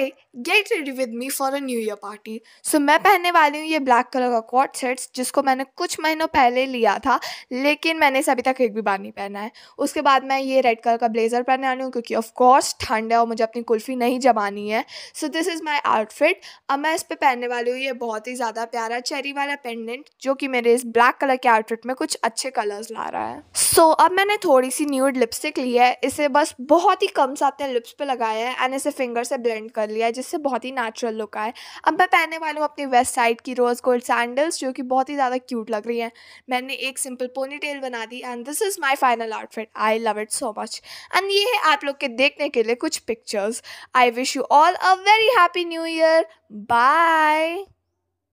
I get ready with me for a new year party so मैं पहनने वाली हूँ ये ब्लैक कलर का कॉट सेट्स जिसको मैंने कुछ महीनों पहले लिया था लेकिन मैंने इसे अभी तक एक भी बार नहीं पहना है उसके बाद मैं ये रेड कलर का ब्लेजर पहनने वाली हूँ क्योंकि ऑफकोर्स ठंड है और मुझे अपनी कुल्फ़ी नहीं जमानी है so this is my outfit अब मैं इस पर पहनने वाली हूँ ये बहुत ही ज़्यादा प्यारा चेरी वाला पेंडेंट जो कि मेरे इस ब्लैक कलर के आउटफिट में कुछ अच्छे कलर्स ला रहा है सो so, अब मैंने थोड़ी सी न्यूड लिपस्टिक ली है इसे बस बहुत ही कम साथ लिप्स पे लगाया है एंड इसे फिंगर से ब्लेंड कर कर लिया है जिससे बहुत ही नेचुरल लुक आए अब मैं पहनने वाली हूँ अपनी वेस्ट साइड की रोज़ गोल्ड सैंडल्स जो कि बहुत ही ज़्यादा क्यूट लग रही हैं मैंने एक सिंपल पोनी टेल बना दी and this is my final outfit I love it so much and ये है आप लोग के देखने के लिए कुछ pictures I wish you all a very happy new year bye